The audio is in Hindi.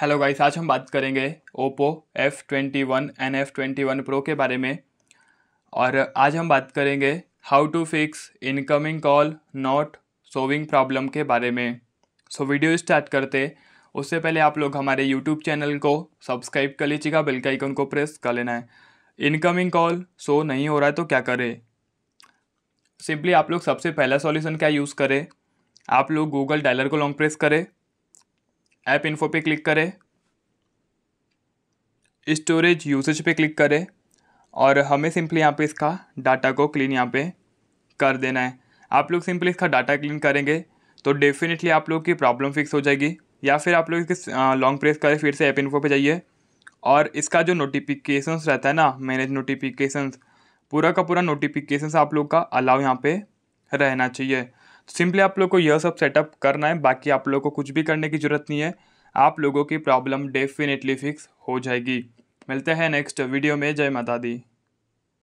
हेलो गाइस आज हम बात करेंगे Oppo F twenty one and F twenty one pro के बारे में और आज हम बात करेंगे how to fix incoming call not showing problem के बारे में सो वीडियो स्टार्ट करते उससे पहले आप लोग हमारे यूट्यूब चैनल को सब्सक्राइब कर लीजिएगा बेल का आइकन को प्रेस कर लेना है इनकमिंग कॉल सो नहीं हो रहा है तो क्या करें सिंपली आप लोग सबसे पहला सॉल्यूशन क्या यूज़ करें आप लोग गूगल डायलर को लॉन्ग प्रेस करें ऐप इन्फो पे क्लिक करें स्टोरेज यूसेज पे क्लिक करें और हमें सिंपली यहाँ पे इसका डाटा को क्लीन यहाँ पे कर देना है आप लोग सिंपली इसका डाटा क्लीन करेंगे तो डेफिनेटली आप लोग की प्रॉब्लम फिक्स हो जाएगी या फिर आप लोग इसके लॉन्ग प्रेस करें फिर से ऐप इन्फो पे जाइए और इसका जो नोटिफिकेशंस रहता है ना मैनेज नोटिफिकेशंस पूरा का पूरा नोटिफिकेशन आप लोग का अलाव यहाँ पर रहना चाहिए सिंपली आप लोग को यह सब सेटअप करना है बाकी आप लोग को कुछ भी करने की ज़रूरत नहीं है आप लोगों की प्रॉब्लम डेफिनेटली फिक्स हो जाएगी मिलते हैं नेक्स्ट वीडियो में जय माता दी